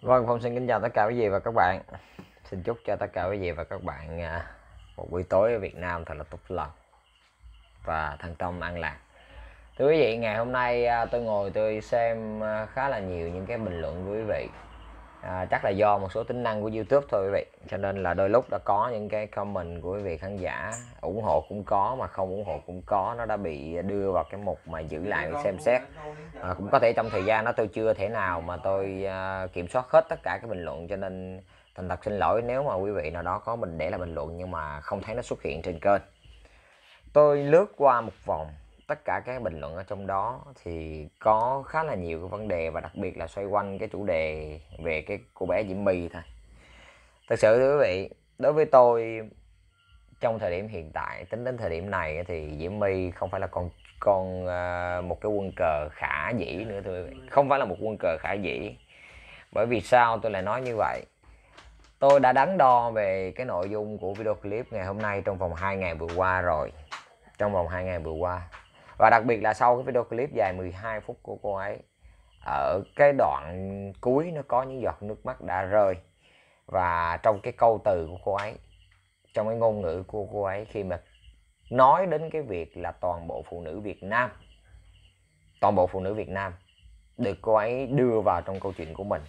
Vâng, Phong xin kính chào tất cả quý vị và các bạn Xin chúc cho tất cả quý vị và các bạn à, một buổi tối ở Việt Nam thật là tốt lành và thành công an lạc Thưa quý vị, ngày hôm nay à, tôi ngồi tôi xem à, khá là nhiều những cái bình luận của quý vị à, chắc là do một số tính năng của YouTube thôi quý vị cho nên là đôi lúc đã có những cái comment của quý vị khán giả ủng hộ cũng có mà không ủng hộ cũng có nó đã bị đưa vào cái mục mà giữ lại xem xét à, cũng có thể trong thời gian đó tôi chưa thể nào mà tôi à, kiểm soát hết tất cả các bình luận cho nên thành thật xin lỗi nếu mà quý vị nào đó có mình để là bình luận nhưng mà không thấy nó xuất hiện trên kênh tôi lướt qua một vòng tất cả các bình luận ở trong đó thì có khá là nhiều cái vấn đề và đặc biệt là xoay quanh cái chủ đề về cái cô bé Diễm My thôi thật sự thưa quý vị đối với tôi trong thời điểm hiện tại tính đến thời điểm này thì Diễm My không phải là con con à, một cái quân cờ khả dĩ nữa thưa quý vị không phải là một quân cờ khả dĩ bởi vì sao tôi lại nói như vậy tôi đã đắn đo về cái nội dung của video clip ngày hôm nay trong vòng 2 ngày vừa qua rồi trong vòng 2 ngày vừa qua và đặc biệt là sau cái video clip dài 12 phút của cô ấy ở cái đoạn cuối nó có những giọt nước mắt đã rơi và trong cái câu từ của cô ấy trong cái ngôn ngữ của cô ấy khi mà nói đến cái việc là toàn bộ phụ nữ Việt Nam toàn bộ phụ nữ Việt Nam được cô ấy đưa vào trong câu chuyện của mình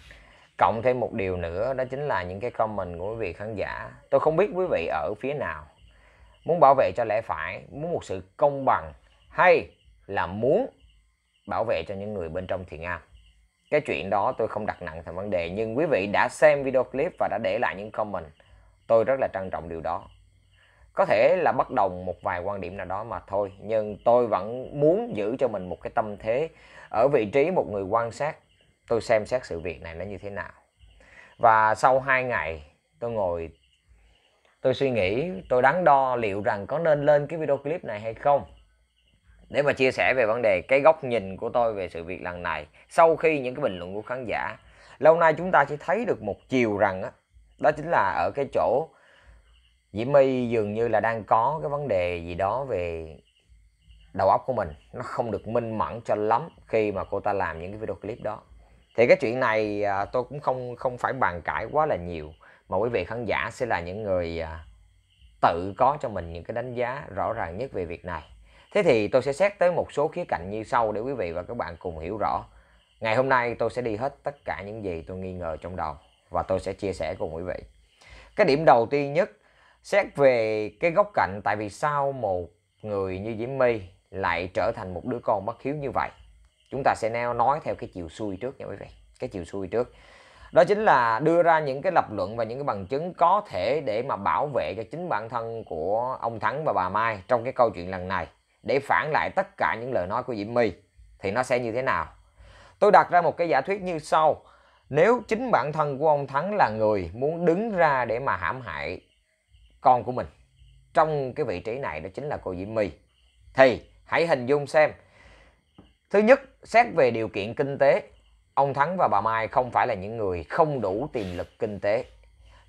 cộng thêm một điều nữa đó chính là những cái comment của quý vị khán giả tôi không biết quý vị ở phía nào muốn bảo vệ cho lẽ phải muốn một sự công bằng hay là muốn bảo vệ cho những người bên trong thiện am cái chuyện đó tôi không đặt nặng thành vấn đề nhưng quý vị đã xem video clip và đã để lại những comment tôi rất là trân trọng điều đó có thể là bất đồng một vài quan điểm nào đó mà thôi nhưng tôi vẫn muốn giữ cho mình một cái tâm thế ở vị trí một người quan sát tôi xem xét sự việc này nó như thế nào và sau hai ngày tôi ngồi tôi suy nghĩ tôi đắn đo liệu rằng có nên lên cái video clip này hay không để mà chia sẻ về vấn đề cái góc nhìn của tôi về sự việc lần này sau khi những cái bình luận của khán giả lâu nay chúng ta chỉ thấy được một chiều rằng đó, chính là ở cái chỗ Diễm My dường như là đang có cái vấn đề gì đó về đầu óc của mình nó không được minh mẫn cho lắm khi mà cô ta làm những cái video clip đó thì cái chuyện này à, tôi cũng không không phải bàn cãi quá là nhiều mà quý vị khán giả sẽ là những người à, tự có cho mình những cái đánh giá rõ ràng nhất về việc này Thế thì tôi sẽ xét tới một số khía cạnh như sau để quý vị và các bạn cùng hiểu rõ. Ngày hôm nay tôi sẽ đi hết tất cả những gì tôi nghi ngờ trong đầu và tôi sẽ chia sẻ cùng quý vị. Cái điểm đầu tiên nhất xét về cái góc cạnh tại vì sao một người như Diễm My lại trở thành một đứa con bất hiếu như vậy. Chúng ta sẽ neo nói theo cái chiều xuôi trước nha quý vị, cái chiều xuôi trước. Đó chính là đưa ra những cái lập luận và những cái bằng chứng có thể để mà bảo vệ cho chính bản thân của ông Thắng và bà Mai trong cái câu chuyện lần này để phản lại tất cả những lời nói của Diễm My thì nó sẽ như thế nào? Tôi đặt ra một cái giả thuyết như sau. Nếu chính bản thân của ông Thắng là người muốn đứng ra để mà hãm hại con của mình trong cái vị trí này đó chính là cô Diễm My thì hãy hình dung xem. Thứ nhất, xét về điều kiện kinh tế, ông Thắng và bà Mai không phải là những người không đủ tiềm lực kinh tế.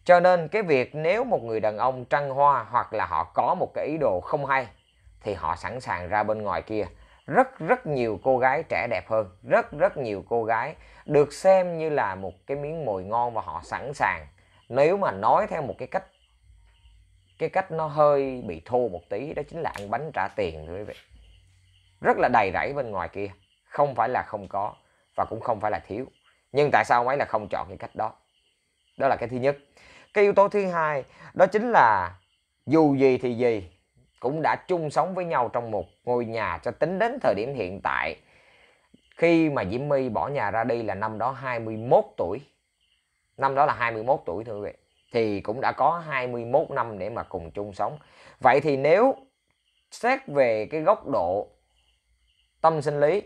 Cho nên cái việc nếu một người đàn ông trăng hoa hoặc là họ có một cái ý đồ không hay thì họ sẵn sàng ra bên ngoài kia rất rất nhiều cô gái trẻ đẹp hơn rất rất nhiều cô gái được xem như là một cái miếng mồi ngon và họ sẵn sàng nếu mà nói theo một cái cách cái cách nó hơi bị thô một tí đó chính là ăn bánh trả tiền thưa quý vị rất là đầy rẫy bên ngoài kia không phải là không có và cũng không phải là thiếu nhưng tại sao mấy là không chọn cái cách đó đó là cái thứ nhất cái yếu tố thứ hai đó chính là dù gì thì gì cũng đã chung sống với nhau trong một ngôi nhà cho tính đến thời điểm hiện tại khi mà Diễm My bỏ nhà ra đi là năm đó 21 tuổi năm đó là 21 tuổi thưa quý vị thì cũng đã có 21 năm để mà cùng chung sống vậy thì nếu xét về cái góc độ tâm sinh lý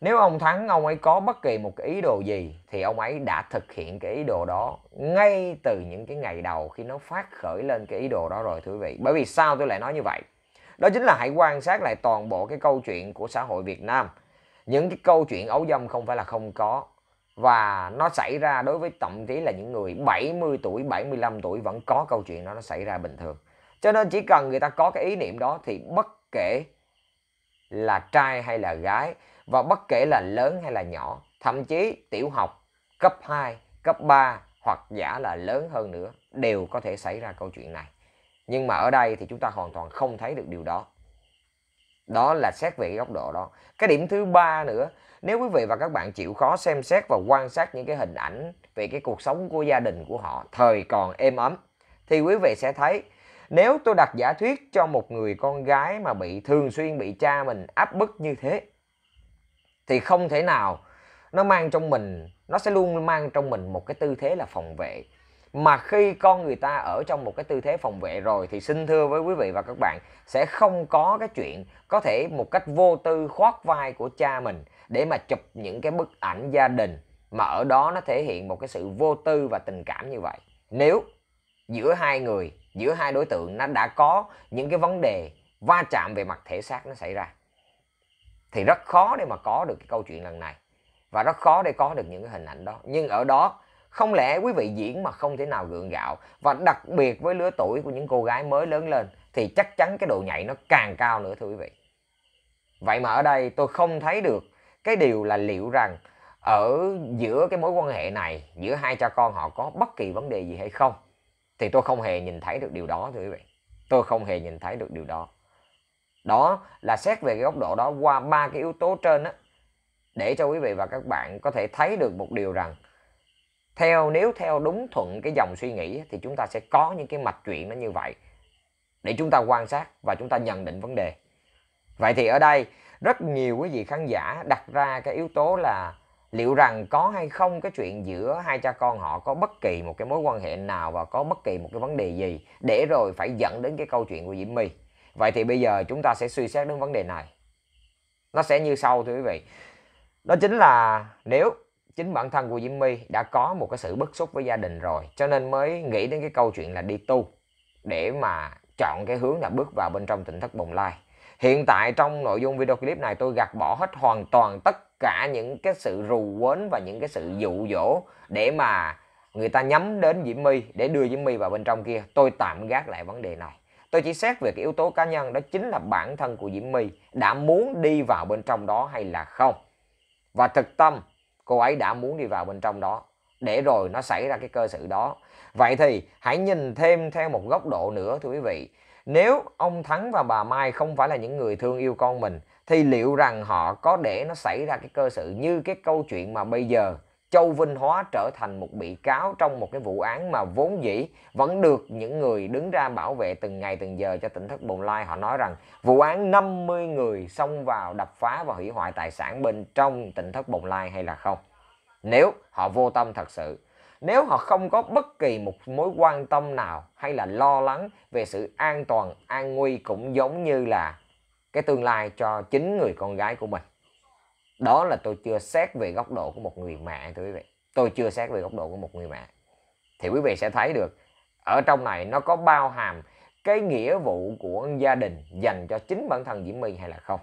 nếu ông Thắng ông ấy có bất kỳ một cái ý đồ gì thì ông ấy đã thực hiện cái ý đồ đó ngay từ những cái ngày đầu khi nó phát khởi lên cái ý đồ đó rồi thưa quý vị. Bởi vì sao tôi lại nói như vậy? đó chính là hãy quan sát lại toàn bộ cái câu chuyện của xã hội Việt Nam những cái câu chuyện ấu dâm không phải là không có và nó xảy ra đối với thậm chí là những người 70 tuổi, 75 tuổi vẫn có câu chuyện đó nó xảy ra bình thường. Cho nên chỉ cần người ta có cái ý niệm đó thì bất kể là trai hay là gái và bất kể là lớn hay là nhỏ, thậm chí tiểu học, cấp 2, cấp 3 hoặc giả là lớn hơn nữa đều có thể xảy ra câu chuyện này nhưng mà ở đây thì chúng ta hoàn toàn không thấy được điều đó đó là xét về cái góc độ đó cái điểm thứ ba nữa nếu quý vị và các bạn chịu khó xem xét và quan sát những cái hình ảnh về cái cuộc sống của gia đình của họ thời còn êm ấm thì quý vị sẽ thấy nếu tôi đặt giả thuyết cho một người con gái mà bị thường xuyên bị cha mình áp bức như thế thì không thể nào nó mang trong mình nó sẽ luôn mang trong mình một cái tư thế là phòng vệ mà khi con người ta ở trong một cái tư thế phòng vệ rồi thì xin thưa với quý vị và các bạn sẽ không có cái chuyện có thể một cách vô tư khoác vai của cha mình để mà chụp những cái bức ảnh gia đình mà ở đó nó thể hiện một cái sự vô tư và tình cảm như vậy nếu giữa hai người giữa hai đối tượng nó đã có những cái vấn đề va chạm về mặt thể xác nó xảy ra thì rất khó để mà có được cái câu chuyện lần này và rất khó để có được những cái hình ảnh đó nhưng ở đó không lẽ quý vị diễn mà không thể nào gượng gạo và đặc biệt với lứa tuổi của những cô gái mới lớn lên thì chắc chắn cái độ nhạy nó càng cao nữa thưa quý vị vậy mà ở đây tôi không thấy được cái điều là liệu rằng ở giữa cái mối quan hệ này giữa hai cha con họ có bất kỳ vấn đề gì hay không thì tôi không hề nhìn thấy được điều đó thưa quý vị tôi không hề nhìn thấy được điều đó đó là xét về cái góc độ đó qua ba cái yếu tố trên á để cho quý vị và các bạn có thể thấy được một điều rằng theo nếu theo đúng thuận cái dòng suy nghĩ thì chúng ta sẽ có những cái mạch chuyện nó như vậy để chúng ta quan sát và chúng ta nhận định vấn đề vậy thì ở đây rất nhiều quý vị khán giả đặt ra cái yếu tố là liệu rằng có hay không cái chuyện giữa hai cha con họ có bất kỳ một cái mối quan hệ nào và có bất kỳ một cái vấn đề gì để rồi phải dẫn đến cái câu chuyện của Diễm My. Vậy thì bây giờ chúng ta sẽ suy xét đến vấn đề này. Nó sẽ như sau thưa quý vị. Đó chính là nếu chính bản thân của Diễm My đã có một cái sự bức xúc với gia đình rồi cho nên mới nghĩ đến cái câu chuyện là đi tu để mà chọn cái hướng là bước vào bên trong tỉnh thất bồng lai hiện tại trong nội dung video clip này tôi gạt bỏ hết hoàn toàn tất cả những cái sự rù quến và những cái sự dụ dỗ để mà người ta nhắm đến Diễm My để đưa Diễm My vào bên trong kia tôi tạm gác lại vấn đề này tôi chỉ xét về cái yếu tố cá nhân đó chính là bản thân của Diễm My đã muốn đi vào bên trong đó hay là không và thực tâm cô ấy đã muốn đi vào bên trong đó để rồi nó xảy ra cái cơ sự đó vậy thì hãy nhìn thêm theo một góc độ nữa thưa quý vị nếu ông thắng và bà mai không phải là những người thương yêu con mình thì liệu rằng họ có để nó xảy ra cái cơ sự như cái câu chuyện mà bây giờ Châu Vinh Hóa trở thành một bị cáo trong một cái vụ án mà vốn dĩ vẫn được những người đứng ra bảo vệ từng ngày từng giờ cho tỉnh thất bồng lai họ nói rằng vụ án 50 người xông vào đập phá và hủy hoại tài sản bên trong tỉnh thất bồng lai hay là không nếu họ vô tâm thật sự nếu họ không có bất kỳ một mối quan tâm nào hay là lo lắng về sự an toàn an nguy cũng giống như là cái tương lai cho chính người con gái của mình đó là tôi chưa xét về góc độ của một người mẹ thưa quý vị tôi chưa xét về góc độ của một người mẹ thì quý vị sẽ thấy được ở trong này nó có bao hàm cái nghĩa vụ của gia đình dành cho chính bản thân Diễm My hay là không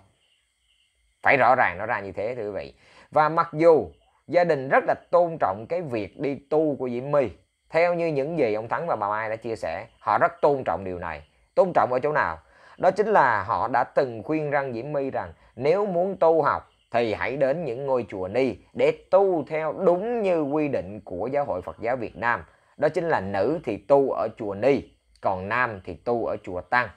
phải rõ ràng nó ra như thế thưa quý vị và mặc dù gia đình rất là tôn trọng cái việc đi tu của Diễm My theo như những gì ông Thắng và bà Mai đã chia sẻ họ rất tôn trọng điều này tôn trọng ở chỗ nào đó chính là họ đã từng khuyên răng Diễm My rằng nếu muốn tu học thì hãy đến những ngôi chùa ni để tu theo đúng như quy định của giáo hội Phật giáo Việt Nam. Đó chính là nữ thì tu ở chùa ni, còn nam thì tu ở chùa tăng.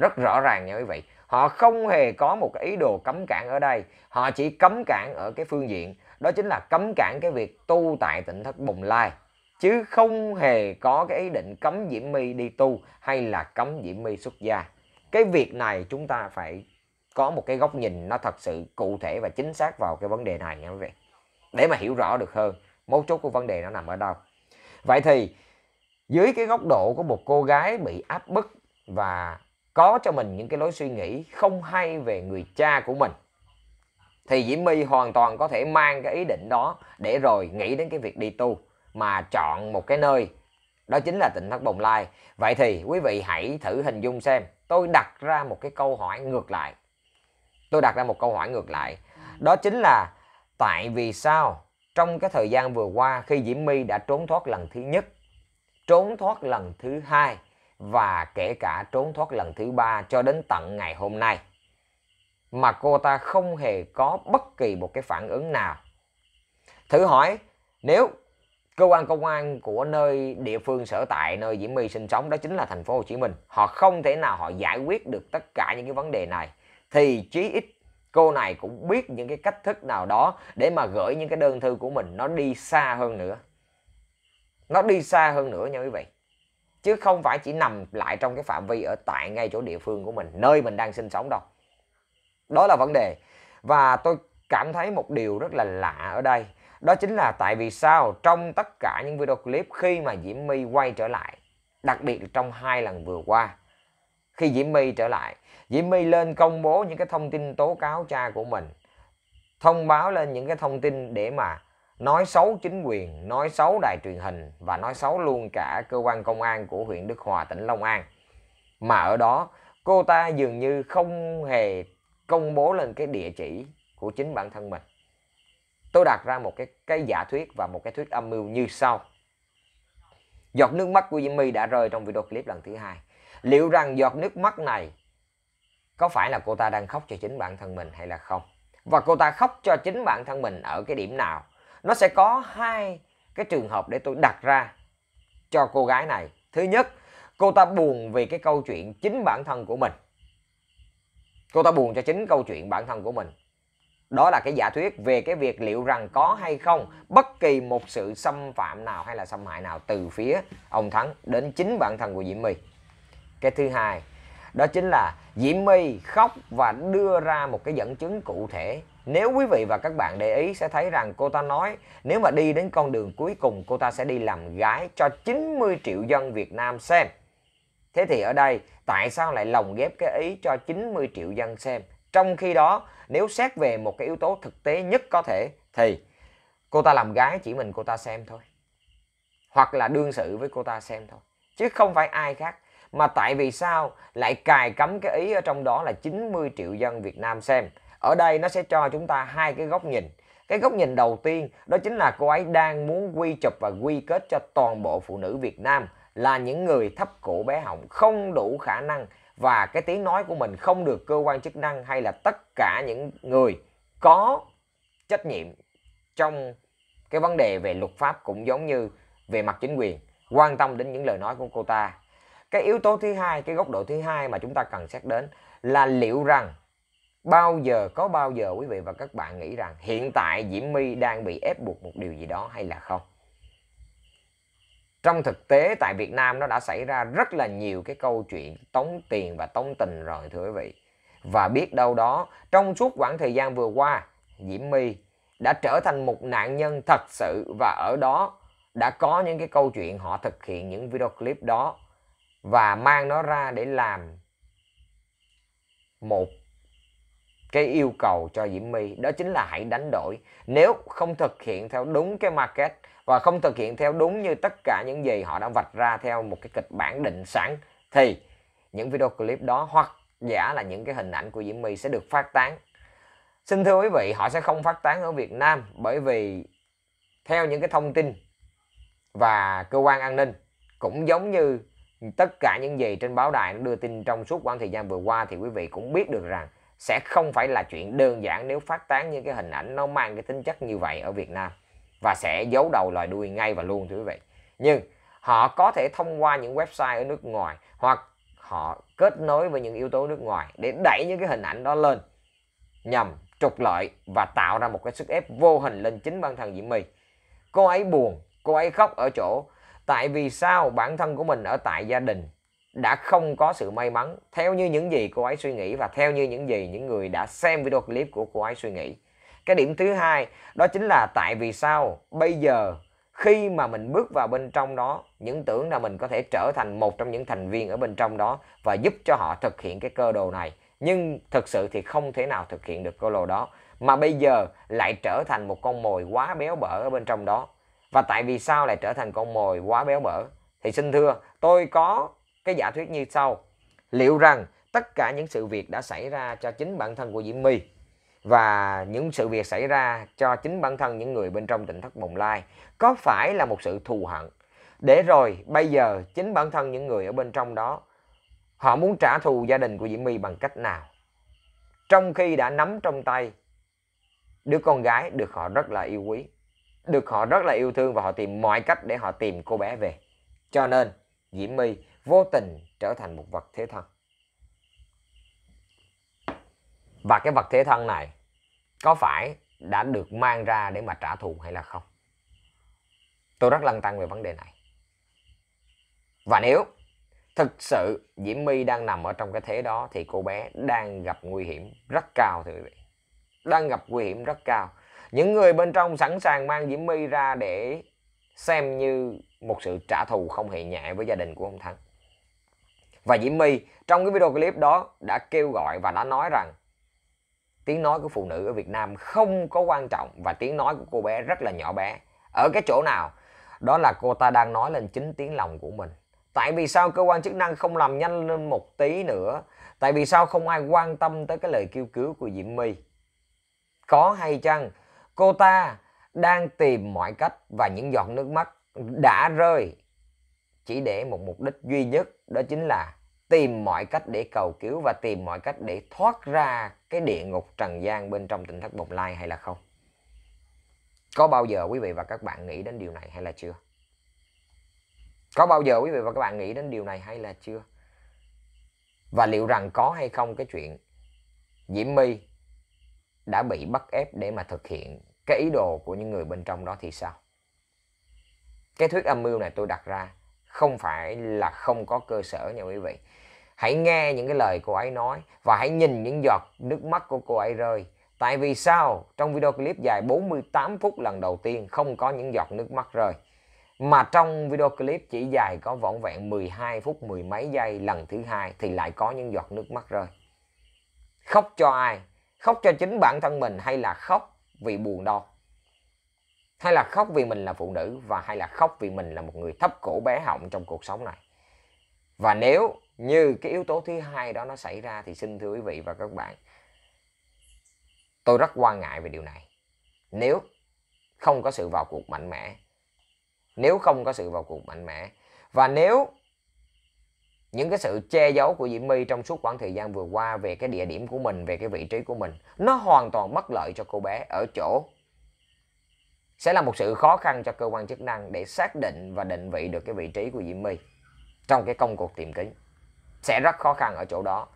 Rất rõ ràng nha quý vị. Họ không hề có một cái ý đồ cấm cản ở đây. Họ chỉ cấm cản ở cái phương diện. Đó chính là cấm cản cái việc tu tại tỉnh thất Bồng Lai. Chứ không hề có cái ý định cấm Diễm My đi tu hay là cấm Diễm My xuất gia. Cái việc này chúng ta phải có một cái góc nhìn nó thật sự cụ thể và chính xác vào cái vấn đề này nha quý vị để mà hiểu rõ được hơn mấu chốt của vấn đề nó nằm ở đâu vậy thì dưới cái góc độ của một cô gái bị áp bức và có cho mình những cái lối suy nghĩ không hay về người cha của mình thì Diễm My hoàn toàn có thể mang cái ý định đó để rồi nghĩ đến cái việc đi tu mà chọn một cái nơi đó chính là tỉnh thất bồng lai vậy thì quý vị hãy thử hình dung xem tôi đặt ra một cái câu hỏi ngược lại tôi đặt ra một câu hỏi ngược lại đó chính là tại vì sao trong cái thời gian vừa qua khi Diễm My đã trốn thoát lần thứ nhất trốn thoát lần thứ hai và kể cả trốn thoát lần thứ ba cho đến tận ngày hôm nay mà cô ta không hề có bất kỳ một cái phản ứng nào thử hỏi nếu cơ quan công an của nơi địa phương sở tại nơi Diễm My sinh sống đó chính là thành phố Hồ Chí Minh. Họ không thể nào họ giải quyết được tất cả những cái vấn đề này thì chí ít cô này cũng biết những cái cách thức nào đó để mà gửi những cái đơn thư của mình nó đi xa hơn nữa nó đi xa hơn nữa nha quý vị chứ không phải chỉ nằm lại trong cái phạm vi ở tại ngay chỗ địa phương của mình nơi mình đang sinh sống đâu đó là vấn đề và tôi cảm thấy một điều rất là lạ ở đây đó chính là tại vì sao trong tất cả những video clip khi mà Diễm My quay trở lại đặc biệt trong hai lần vừa qua khi Diễm My trở lại Diễm My lên công bố những cái thông tin tố cáo cha của mình thông báo lên những cái thông tin để mà nói xấu chính quyền nói xấu đài truyền hình và nói xấu luôn cả cơ quan công an của huyện Đức Hòa tỉnh Long An mà ở đó cô ta dường như không hề công bố lên cái địa chỉ của chính bản thân mình tôi đặt ra một cái cái giả thuyết và một cái thuyết âm mưu như sau giọt nước mắt của Diễm My đã rơi trong video clip lần thứ hai liệu rằng giọt nước mắt này có phải là cô ta đang khóc cho chính bản thân mình hay là không và cô ta khóc cho chính bản thân mình ở cái điểm nào nó sẽ có hai cái trường hợp để tôi đặt ra cho cô gái này thứ nhất cô ta buồn vì cái câu chuyện chính bản thân của mình cô ta buồn cho chính câu chuyện bản thân của mình đó là cái giả thuyết về cái việc liệu rằng có hay không bất kỳ một sự xâm phạm nào hay là xâm hại nào từ phía ông thắng đến chính bản thân của diễm my cái thứ hai đó chính là Diễm My khóc và đưa ra một cái dẫn chứng cụ thể nếu quý vị và các bạn để ý sẽ thấy rằng cô ta nói nếu mà đi đến con đường cuối cùng cô ta sẽ đi làm gái cho 90 triệu dân Việt Nam xem. Thế thì ở đây tại sao lại lồng ghép cái ý cho 90 triệu dân xem? Trong khi đó nếu xét về một cái yếu tố thực tế nhất có thể thì cô ta làm gái chỉ mình cô ta xem thôi. Hoặc là đương sự với cô ta xem thôi. Chứ không phải ai khác mà tại vì sao lại cài cấm cái ý ở trong đó là 90 triệu dân Việt Nam xem. Ở đây nó sẽ cho chúng ta hai cái góc nhìn. Cái góc nhìn đầu tiên đó chính là cô ấy đang muốn quy chụp và quy kết cho toàn bộ phụ nữ Việt Nam là những người thấp cổ bé họng không đủ khả năng và cái tiếng nói của mình không được cơ quan chức năng hay là tất cả những người có trách nhiệm trong cái vấn đề về luật pháp cũng giống như về mặt chính quyền quan tâm đến những lời nói của cô ta cái yếu tố thứ hai cái góc độ thứ hai mà chúng ta cần xét đến là liệu rằng bao giờ có bao giờ quý vị và các bạn nghĩ rằng hiện tại Diễm My đang bị ép buộc một điều gì đó hay là không trong thực tế tại Việt Nam nó đã xảy ra rất là nhiều cái câu chuyện tống tiền và tống tình rồi thưa quý vị và biết đâu đó trong suốt khoảng thời gian vừa qua Diễm My đã trở thành một nạn nhân thật sự và ở đó đã có những cái câu chuyện họ thực hiện những video clip đó và mang nó ra để làm một cái yêu cầu cho Diễm My đó chính là hãy đánh đổi nếu không thực hiện theo đúng cái market và không thực hiện theo đúng như tất cả những gì họ đã vạch ra theo một cái kịch bản định sẵn thì những video clip đó hoặc giả là những cái hình ảnh của Diễm My sẽ được phát tán xin thưa quý vị họ sẽ không phát tán ở Việt Nam bởi vì theo những cái thông tin và cơ quan an ninh cũng giống như tất cả những gì trên báo đài nó đưa tin trong suốt quãng thời gian vừa qua thì quý vị cũng biết được rằng sẽ không phải là chuyện đơn giản nếu phát tán những cái hình ảnh nó mang cái tính chất như vậy ở Việt Nam và sẽ giấu đầu lòi đuôi ngay và luôn thưa quý vị. Nhưng họ có thể thông qua những website ở nước ngoài hoặc họ kết nối với những yếu tố nước ngoài để đẩy những cái hình ảnh đó lên nhằm trục lợi và tạo ra một cái sức ép vô hình lên chính bản thân Diễm My. Cô ấy buồn, cô ấy khóc ở chỗ tại vì sao bản thân của mình ở tại gia đình đã không có sự may mắn theo như những gì cô ấy suy nghĩ và theo như những gì những người đã xem video clip của cô ấy suy nghĩ cái điểm thứ hai đó chính là tại vì sao bây giờ khi mà mình bước vào bên trong đó những tưởng là mình có thể trở thành một trong những thành viên ở bên trong đó và giúp cho họ thực hiện cái cơ đồ này nhưng thực sự thì không thể nào thực hiện được cơ đồ đó mà bây giờ lại trở thành một con mồi quá béo bở ở bên trong đó và tại vì sao lại trở thành con mồi quá béo bở thì xin thưa tôi có cái giả thuyết như sau liệu rằng tất cả những sự việc đã xảy ra cho chính bản thân của Diễm My và những sự việc xảy ra cho chính bản thân những người bên trong tỉnh thất bồng lai có phải là một sự thù hận để rồi bây giờ chính bản thân những người ở bên trong đó họ muốn trả thù gia đình của Diễm My bằng cách nào trong khi đã nắm trong tay đứa con gái được họ rất là yêu quý được họ rất là yêu thương và họ tìm mọi cách để họ tìm cô bé về. Cho nên, Diễm My vô tình trở thành một vật thế thân. Và cái vật thế thân này có phải đã được mang ra để mà trả thù hay là không? Tôi rất lăn tăn về vấn đề này. Và nếu thực sự Diễm My đang nằm ở trong cái thế đó thì cô bé đang gặp nguy hiểm rất cao thưa quý vị. Đang gặp nguy hiểm rất cao những người bên trong sẵn sàng mang diễm my ra để xem như một sự trả thù không hề nhẹ với gia đình của ông thắng và diễm my trong cái video clip đó đã kêu gọi và đã nói rằng tiếng nói của phụ nữ ở việt nam không có quan trọng và tiếng nói của cô bé rất là nhỏ bé ở cái chỗ nào đó là cô ta đang nói lên chính tiếng lòng của mình tại vì sao cơ quan chức năng không làm nhanh lên một tí nữa tại vì sao không ai quan tâm tới cái lời kêu cứu của diễm my có hay chăng Cô ta đang tìm mọi cách và những giọt nước mắt đã rơi chỉ để một mục đích duy nhất đó chính là tìm mọi cách để cầu cứu và tìm mọi cách để thoát ra cái địa ngục trần gian bên trong tỉnh thất bồng lai hay là không có bao giờ quý vị và các bạn nghĩ đến điều này hay là chưa có bao giờ quý vị và các bạn nghĩ đến điều này hay là chưa và liệu rằng có hay không cái chuyện diễm my đã bị bắt ép để mà thực hiện cái ý đồ của những người bên trong đó thì sao? Cái thuyết âm mưu này tôi đặt ra không phải là không có cơ sở nha quý vị. Hãy nghe những cái lời cô ấy nói và hãy nhìn những giọt nước mắt của cô ấy rơi. Tại vì sao trong video clip dài 48 phút lần đầu tiên không có những giọt nước mắt rơi. Mà trong video clip chỉ dài có vỏn vẹn 12 phút mười mấy giây lần thứ hai thì lại có những giọt nước mắt rơi. Khóc cho ai? khóc cho chính bản thân mình hay là khóc vì buồn đau hay là khóc vì mình là phụ nữ và hay là khóc vì mình là một người thấp cổ bé họng trong cuộc sống này và nếu như cái yếu tố thứ hai đó nó xảy ra thì xin thưa quý vị và các bạn tôi rất quan ngại về điều này nếu không có sự vào cuộc mạnh mẽ nếu không có sự vào cuộc mạnh mẽ và nếu những cái sự che giấu của Diễm My trong suốt khoảng thời gian vừa qua về cái địa điểm của mình, về cái vị trí của mình, nó hoàn toàn bất lợi cho cô bé ở chỗ sẽ là một sự khó khăn cho cơ quan chức năng để xác định và định vị được cái vị trí của Diễm My trong cái công cuộc tìm kiếm. Sẽ rất khó khăn ở chỗ đó.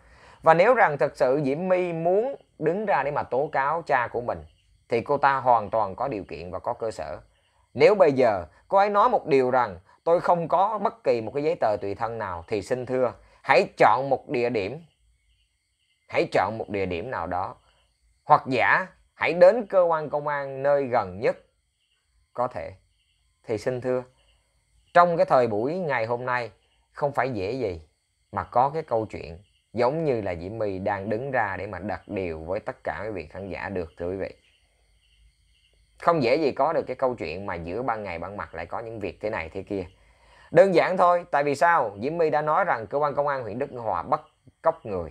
Và nếu rằng thật sự Diễm My muốn đứng ra để mà tố cáo cha của mình thì cô ta hoàn toàn có điều kiện và có cơ sở. Nếu bây giờ cô ấy nói một điều rằng tôi không có bất kỳ một cái giấy tờ tùy thân nào thì xin thưa hãy chọn một địa điểm hãy chọn một địa điểm nào đó hoặc giả hãy đến cơ quan công an nơi gần nhất có thể thì xin thưa trong cái thời buổi ngày hôm nay không phải dễ gì mà có cái câu chuyện giống như là Diễm My đang đứng ra để mà đặt điều với tất cả quý vị khán giả được thưa quý vị không dễ gì có được cái câu chuyện mà giữa ban ngày ban mặt lại có những việc thế này thế kia đơn giản thôi tại vì sao diễm my đã nói rằng cơ quan công an huyện đức hòa bắt cóc người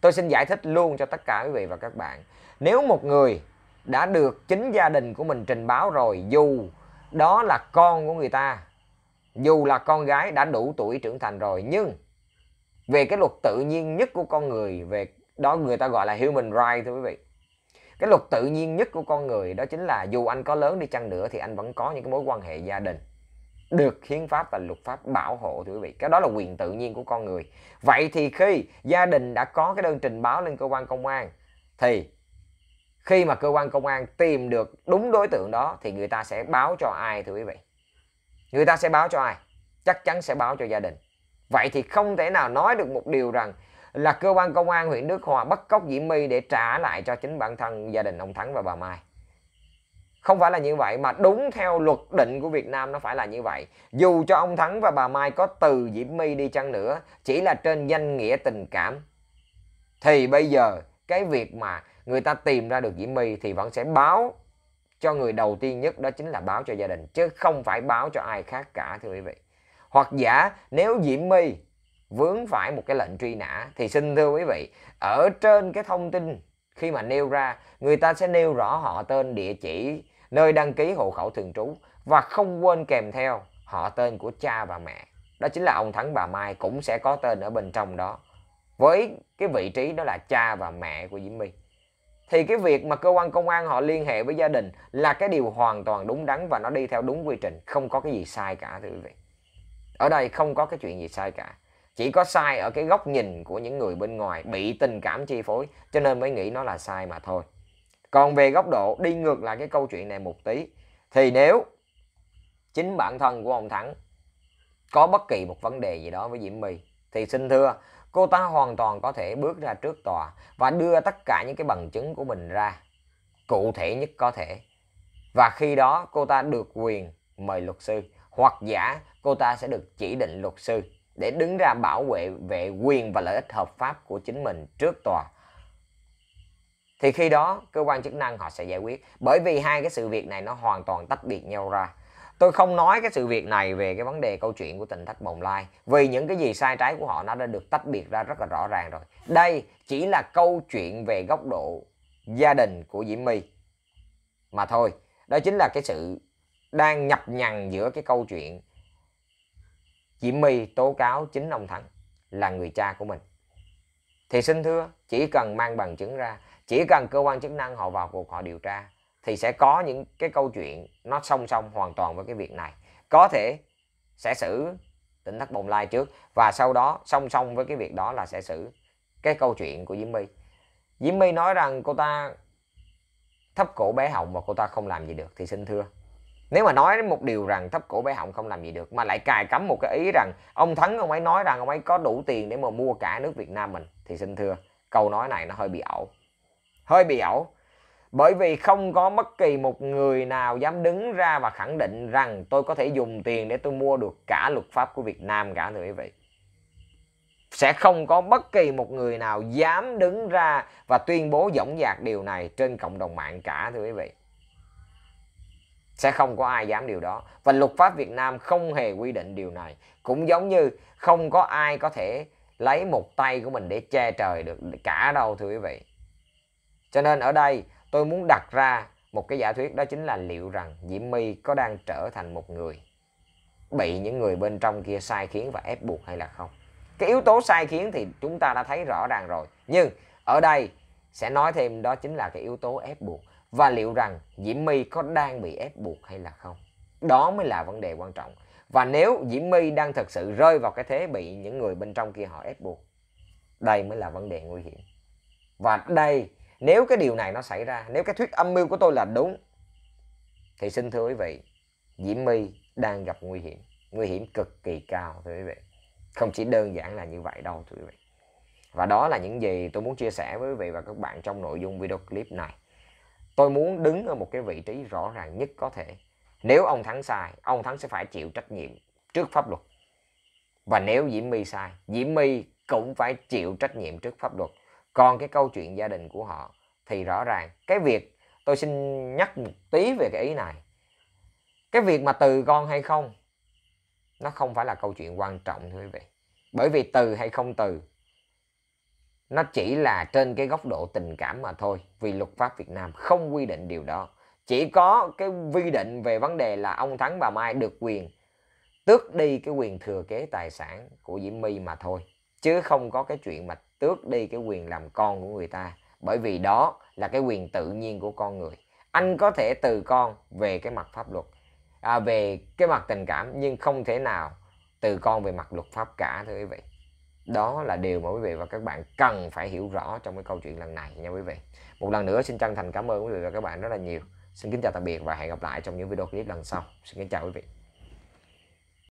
tôi xin giải thích luôn cho tất cả quý vị và các bạn nếu một người đã được chính gia đình của mình trình báo rồi dù đó là con của người ta dù là con gái đã đủ tuổi trưởng thành rồi nhưng về cái luật tự nhiên nhất của con người về đó người ta gọi là human right thưa quý vị cái luật tự nhiên nhất của con người đó chính là dù anh có lớn đi chăng nữa thì anh vẫn có những cái mối quan hệ gia đình được hiến pháp và luật pháp bảo hộ thưa quý vị cái đó là quyền tự nhiên của con người vậy thì khi gia đình đã có cái đơn trình báo lên cơ quan công an thì khi mà cơ quan công an tìm được đúng đối tượng đó thì người ta sẽ báo cho ai thưa quý vị người ta sẽ báo cho ai chắc chắn sẽ báo cho gia đình vậy thì không thể nào nói được một điều rằng là cơ quan công an huyện Đức Hòa bắt cóc Diễm My để trả lại cho chính bản thân gia đình ông Thắng và bà Mai. Không phải là như vậy mà đúng theo luật định của Việt Nam nó phải là như vậy. Dù cho ông Thắng và bà Mai có từ Diễm My đi chăng nữa, chỉ là trên danh nghĩa tình cảm. Thì bây giờ cái việc mà người ta tìm ra được Diễm My thì vẫn sẽ báo cho người đầu tiên nhất đó chính là báo cho gia đình chứ không phải báo cho ai khác cả thưa quý vị. Hoặc giả nếu Diễm My vướng phải một cái lệnh truy nã thì xin thưa quý vị ở trên cái thông tin khi mà nêu ra người ta sẽ nêu rõ họ tên địa chỉ nơi đăng ký hộ khẩu thường trú và không quên kèm theo họ tên của cha và mẹ đó chính là ông thắng bà mai cũng sẽ có tên ở bên trong đó với cái vị trí đó là cha và mẹ của diễm my thì cái việc mà cơ quan công an họ liên hệ với gia đình là cái điều hoàn toàn đúng đắn và nó đi theo đúng quy trình không có cái gì sai cả thưa quý vị ở đây không có cái chuyện gì sai cả chỉ có sai ở cái góc nhìn của những người bên ngoài bị tình cảm chi phối cho nên mới nghĩ nó là sai mà thôi còn về góc độ đi ngược lại cái câu chuyện này một tí thì nếu chính bản thân của ông thắng có bất kỳ một vấn đề gì đó với diễm my thì xin thưa cô ta hoàn toàn có thể bước ra trước tòa và đưa tất cả những cái bằng chứng của mình ra cụ thể nhất có thể và khi đó cô ta được quyền mời luật sư hoặc giả cô ta sẽ được chỉ định luật sư để đứng ra bảo vệ vệ quyền và lợi ích hợp pháp của chính mình trước tòa thì khi đó cơ quan chức năng họ sẽ giải quyết bởi vì hai cái sự việc này nó hoàn toàn tách biệt nhau ra tôi không nói cái sự việc này về cái vấn đề câu chuyện của tỉnh thất bồng lai vì những cái gì sai trái của họ nó đã được tách biệt ra rất là rõ ràng rồi đây chỉ là câu chuyện về góc độ gia đình của diễm my mà thôi đó chính là cái sự đang nhập nhằng giữa cái câu chuyện Diễm My tố cáo chính ông Thận là người cha của mình. Thì xin thưa, chỉ cần mang bằng chứng ra, chỉ cần cơ quan chức năng họ vào cuộc họ điều tra, thì sẽ có những cái câu chuyện nó song song hoàn toàn với cái việc này. Có thể sẽ xử tỉnh thất bồng lai trước và sau đó song song với cái việc đó là sẽ xử cái câu chuyện của Diễm My. Diễm My nói rằng cô ta thấp cổ bé họng và cô ta không làm gì được thì xin thưa nếu mà nói một điều rằng thấp cổ bé họng không làm gì được mà lại cài cắm một cái ý rằng ông thắng ông ấy nói rằng ông ấy có đủ tiền để mà mua cả nước việt nam mình thì xin thưa câu nói này nó hơi bị ẩu hơi bị ẩu bởi vì không có bất kỳ một người nào dám đứng ra và khẳng định rằng tôi có thể dùng tiền để tôi mua được cả luật pháp của việt nam cả thưa quý vị sẽ không có bất kỳ một người nào dám đứng ra và tuyên bố dõng dạc điều này trên cộng đồng mạng cả thưa quý vị sẽ không có ai dám điều đó và luật pháp Việt Nam không hề quy định điều này cũng giống như không có ai có thể lấy một tay của mình để che trời được cả đâu thưa quý vị cho nên ở đây tôi muốn đặt ra một cái giả thuyết đó chính là liệu rằng Diễm My có đang trở thành một người bị những người bên trong kia sai khiến và ép buộc hay là không cái yếu tố sai khiến thì chúng ta đã thấy rõ ràng rồi nhưng ở đây sẽ nói thêm đó chính là cái yếu tố ép buộc và liệu rằng Diễm My có đang bị ép buộc hay là không. Đó mới là vấn đề quan trọng. Và nếu Diễm My đang thật sự rơi vào cái thế bị những người bên trong kia họ ép buộc, đây mới là vấn đề nguy hiểm. Và đây, nếu cái điều này nó xảy ra, nếu cái thuyết âm mưu của tôi là đúng, thì xin thưa quý vị, Diễm My đang gặp nguy hiểm. Nguy hiểm cực kỳ cao thưa quý vị. Không chỉ đơn giản là như vậy đâu thưa quý vị. Và đó là những gì tôi muốn chia sẻ với quý vị và các bạn trong nội dung video clip này tôi muốn đứng ở một cái vị trí rõ ràng nhất có thể nếu ông thắng sai ông thắng sẽ phải chịu trách nhiệm trước pháp luật và nếu diễm my sai diễm my cũng phải chịu trách nhiệm trước pháp luật còn cái câu chuyện gia đình của họ thì rõ ràng cái việc tôi xin nhắc một tí về cái ý này cái việc mà từ con hay không nó không phải là câu chuyện quan trọng thưa quý vị bởi vì từ hay không từ nó chỉ là trên cái góc độ tình cảm mà thôi vì luật pháp Việt Nam không quy định điều đó chỉ có cái quy định về vấn đề là ông Thắng bà Mai được quyền tước đi cái quyền thừa kế tài sản của Diễm My mà thôi chứ không có cái chuyện mà tước đi cái quyền làm con của người ta bởi vì đó là cái quyền tự nhiên của con người anh có thể từ con về cái mặt pháp luật à, về cái mặt tình cảm nhưng không thể nào từ con về mặt luật pháp cả thưa quý vị đó là điều mà quý vị và các bạn cần phải hiểu rõ trong cái câu chuyện lần này nha quý vị một lần nữa xin chân thành cảm ơn quý vị và các bạn rất là nhiều xin kính chào tạm biệt và hẹn gặp lại trong những video clip lần sau xin kính chào quý vị